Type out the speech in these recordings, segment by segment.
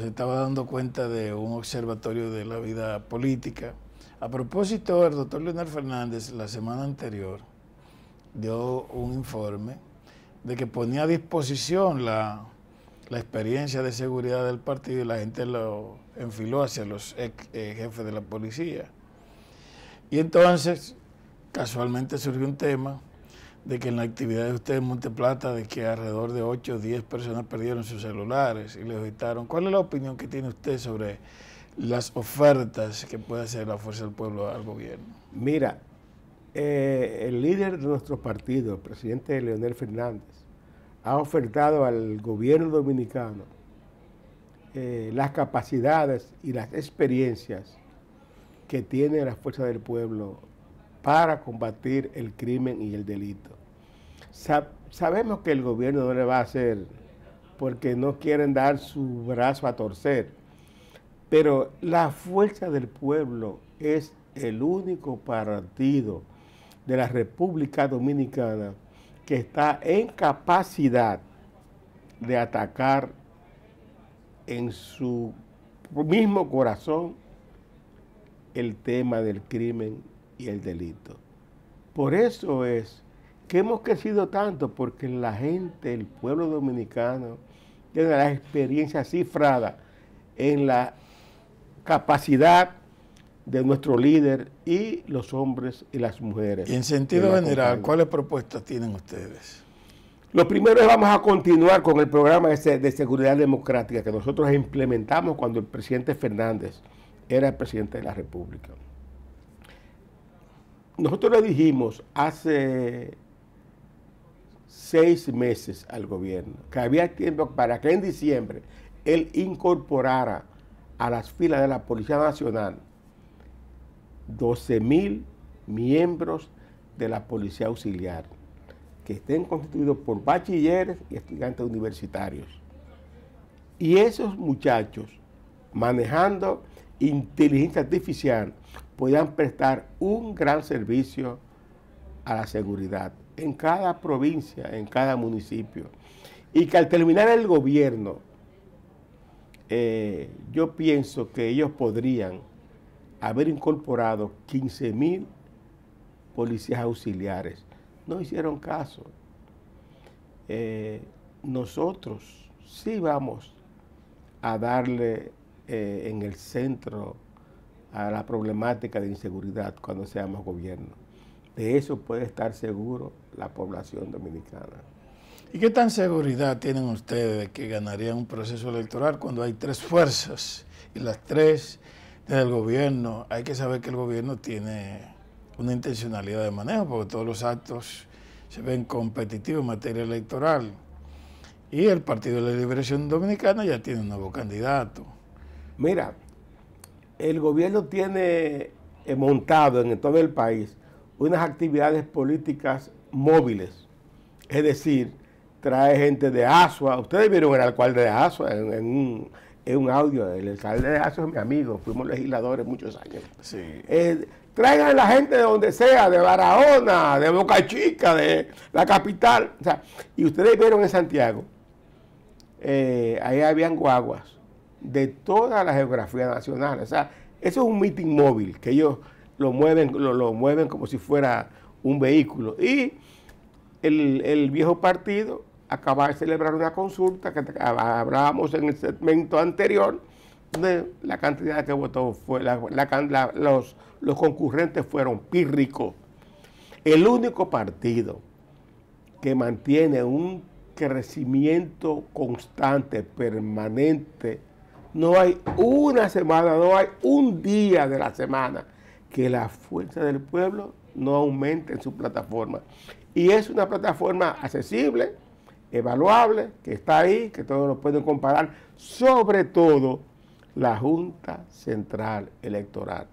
Se estaba dando cuenta de un observatorio de la vida política. A propósito, el doctor Leonel Fernández la semana anterior dio un informe de que ponía a disposición la, experiencia de seguridad del partido y la gente lo enfiló hacia los ex, eh, jefes de la policía. Y entonces, casualmente surgió un tema de que en la actividad de usted en Monteplata, de que alrededor de 8 o 10 personas perdieron sus celulares y les evitaron. ¿Cuál es la opinión que tiene usted sobre las ofertas que puede hacer la Fuerza del Pueblo al gobierno? Mira, eh, el líder de nuestro partido, el presidente Leonel Fernández, ha ofertado al gobierno dominicano eh, las capacidades y las experiencias que tiene la Fuerza del Pueblo para combatir el crimen y el delito. sabemos que el gobierno no le va a hacer porque no quieren dar su brazo a torcer, pero la fuerza del pueblo es el único partido de la República Dominicana que está en capacidad de atacar en su mismo corazón el tema del crimen y el delito. Por eso es que hemos crecido tanto, porque la gente, el pueblo dominicano, tiene la experiencia cifrada en la capacidad de nuestro líder y los hombres y las mujeres. en sentido general, ¿cuáles propuestas tienen ustedes? Lo primero es vamos a continuar con el programa de seguridad democrática que nosotros implementamos cuando el presidente Fernández era el presidente de la República. Nosotros le dijimos hace seis meses al gobierno que había tiempo para que en diciembre él incorporara a las filas de la Policía Nacional 12 mil miembros de la Policía Auxiliar que estén constituidos por bachilleres y estudiantes universitarios. Y esos muchachos manejando inteligencia artificial podían prestar un gran servicio a la seguridad en cada provincia, en cada municipio. Y que al terminar el gobierno, eh, yo pienso que ellos podrían haber incorporado 15 mil policías auxiliares. No hicieron caso. Eh, nosotros sí vamos a darle eh, en el centro a la problemática de inseguridad cuando seamos gobierno. De eso puede estar seguro la población dominicana. ¿Y qué tan seguridad tienen ustedes de que ganarían un proceso electoral cuando hay tres fuerzas y las tres del gobierno? Hay que saber que el gobierno tiene una intencionalidad de manejo porque todos los actos se ven competitivos en materia electoral. Y el Partido de la Liberación Dominicana ya tiene un nuevo candidato. Mira, el gobierno tiene eh, montado en todo el país unas actividades políticas móviles, es decir, trae gente de Asua. Ustedes vieron el alcalde de Asua en, un, audio. El alcalde de Asua es mi amigo, fuimos legisladores muchos años. Sí. Eh, traigan a la gente de donde sea, de Barahona, de Boca Chica, de la capital. y ustedes vieron en Santiago, eh, ahí habían guaguas de toda la geografía nacional. O sea, eso es un meeting móvil que ellos lo mueven, lo, mueven como si fuera un vehículo. Y el, viejo partido acaba de celebrar una consulta que hablábamos en el segmento anterior, donde la cantidad que votó fue, la, la, los, los concurrentes fueron pírricos. El único partido que mantiene un crecimiento constante, permanente, no hay una semana, no hay un día de la semana que la fuerza del pueblo no aumente en su plataforma. Y es una plataforma accesible, evaluable, que está ahí, que todos nos pueden comparar, sobre todo la Junta Central Electoral.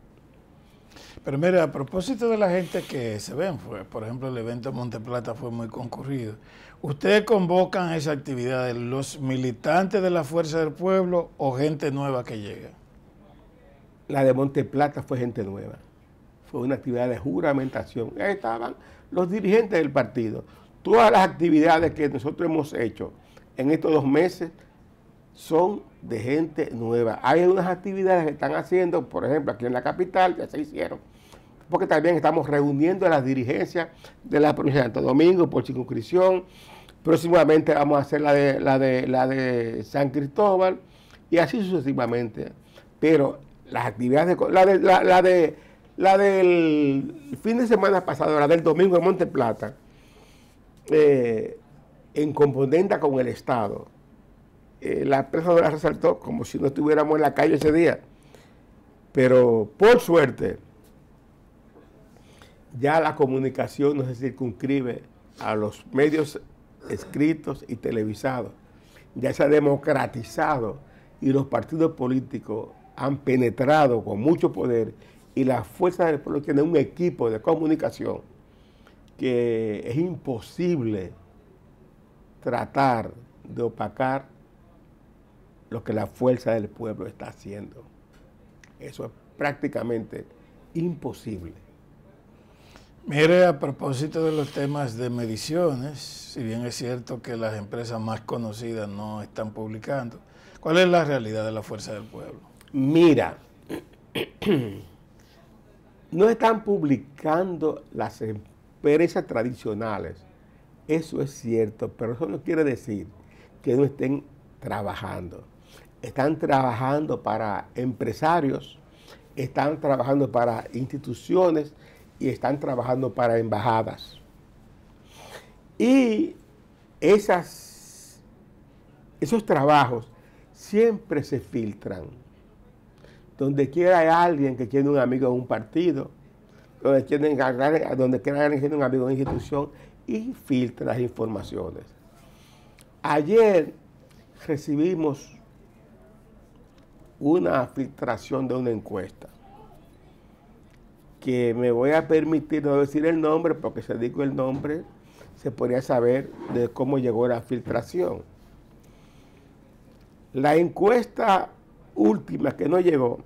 Pero mire, a propósito de la gente que se ven, por ejemplo, el evento de Monteplata fue muy concurrido. ¿Ustedes convocan a esa actividad los militantes de la Fuerza del Pueblo o gente nueva que llega? La de Monteplata fue gente nueva. Fue una actividad de juramentación. Ahí estaban los dirigentes del partido. Todas las actividades que nosotros hemos hecho en estos dos meses son de gente nueva. Hay unas actividades que están haciendo, por ejemplo, aquí en la capital, ya se hicieron, porque también estamos reuniendo a las dirigencias de la provincia de Santo Domingo por circunscripción. Próximamente vamos a hacer la de, la de, la de San Cristóbal y así sucesivamente. Pero las actividades, de, la, de, la, del fin de semana pasado, la del domingo en Monte Plata, eh, en componente con el Estado eh, la empresa nos la resaltó como si no estuviéramos en la calle ese día. Pero por suerte, ya la comunicación no se circunscribe a los medios escritos y televisados. Ya se ha democratizado y los partidos políticos han penetrado con mucho poder y las fuerzas del pueblo tiene un equipo de comunicación que es imposible tratar de opacar lo que la fuerza del pueblo está haciendo. Eso es prácticamente imposible. Mire, a propósito de los temas de mediciones, si bien es cierto que las empresas más conocidas no están publicando, ¿cuál es la realidad de la fuerza del pueblo? Mira, no están publicando las empresas tradicionales. Eso es cierto, pero eso no quiere decir que no estén trabajando están trabajando para empresarios, están trabajando para instituciones y están trabajando para embajadas. Y esas, esos trabajos siempre se filtran. Donde quiera hay alguien que tiene un amigo en un partido, donde quiera, donde alguien que tiene un amigo en una institución, y filtra las informaciones. Ayer recibimos una filtración de una encuesta. Que me voy a permitir no decir el nombre, porque si digo el nombre, se podría saber de cómo llegó la filtración. La encuesta última que no llegó,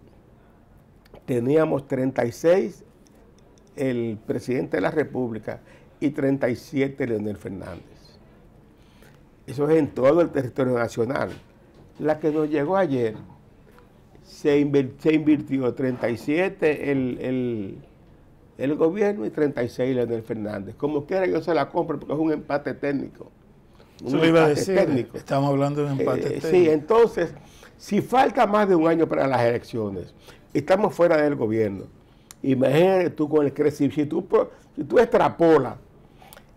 teníamos 36 el presidente de la República y 37 Leonel Fernández. Eso es en todo el territorio nacional. La que nos llegó ayer se, invirtió 37 el, gobierno y 36 Leonel Fernández. Como quiera yo se la compro porque es un empate técnico. Un decir, Estamos hablando de un eh, empate técnico. Sí, entonces, si falta más de un año para las elecciones, estamos fuera del gobierno. Imagínate tú con el crecimiento, tú, si tú extrapolas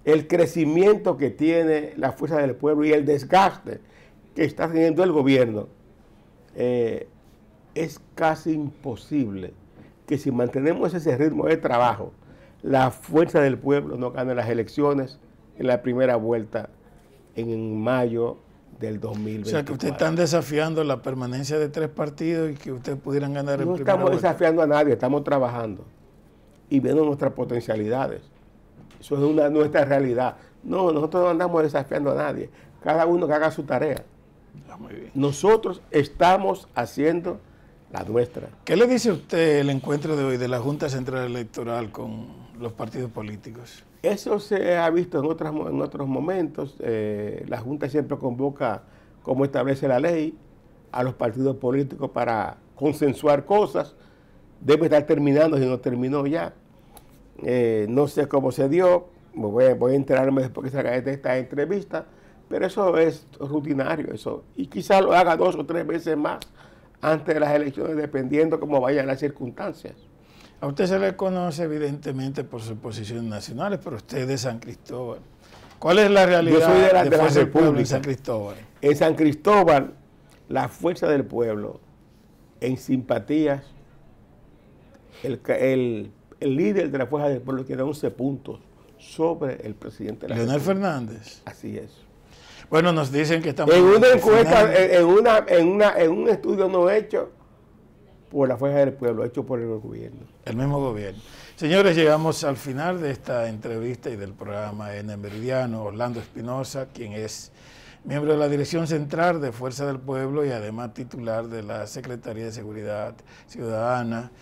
el crecimiento que tiene la fuerza del pueblo y el desgaste que está teniendo el gobierno, eh, es casi imposible que si mantenemos ese ritmo de trabajo, la fuerza del pueblo no gane las elecciones en la primera vuelta en mayo del 2020. O sea, que ustedes están desafiando la permanencia de tres partidos y que ustedes pudieran ganar no el No estamos desafiando a nadie, estamos trabajando y viendo nuestras potencialidades. Eso es una, nuestra realidad. No, nosotros no andamos desafiando a nadie. Cada uno que haga su tarea. Ah, nosotros estamos haciendo nuestra. ¿Qué le dice usted el encuentro de hoy de la Junta Central Electoral con los partidos políticos? Eso se ha visto en, otros momentos. Eh, la Junta siempre convoca, como establece la ley, a los partidos políticos para consensuar cosas. Debe estar terminando si no terminó ya. Eh, no sé cómo se dio, voy a, enterarme después que de esta entrevista, pero eso es rutinario, eso. Y quizás lo haga dos o tres veces más antes de las elecciones, dependiendo cómo vayan las circunstancias. A usted se le conoce evidentemente por sus posiciones nacionales, pero usted es de San Cristóbal. ¿Cuál es la realidad de la, República? de En San Cristóbal? En San Cristóbal, la fuerza del pueblo, en simpatías, el, líder de la fuerza del pueblo tiene 11 puntos sobre el presidente de la Leonel Fernández. Así es. Bueno, nos dicen que estamos... En una encuesta, en, una, en, un estudio no hecho por la fuerza del pueblo, hecho por el gobierno. El mismo gobierno. Señores, llegamos al final de esta entrevista y del programa N Meridiano. Orlando Espinosa, quien es miembro de la Dirección Central de Fuerza del Pueblo y además titular de la Secretaría de Seguridad Ciudadana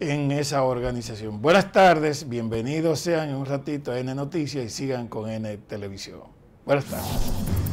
en esa organización. Buenas tardes, bienvenidos sean en un ratito a N Noticias y sigan con N Televisión. Buenas tardes.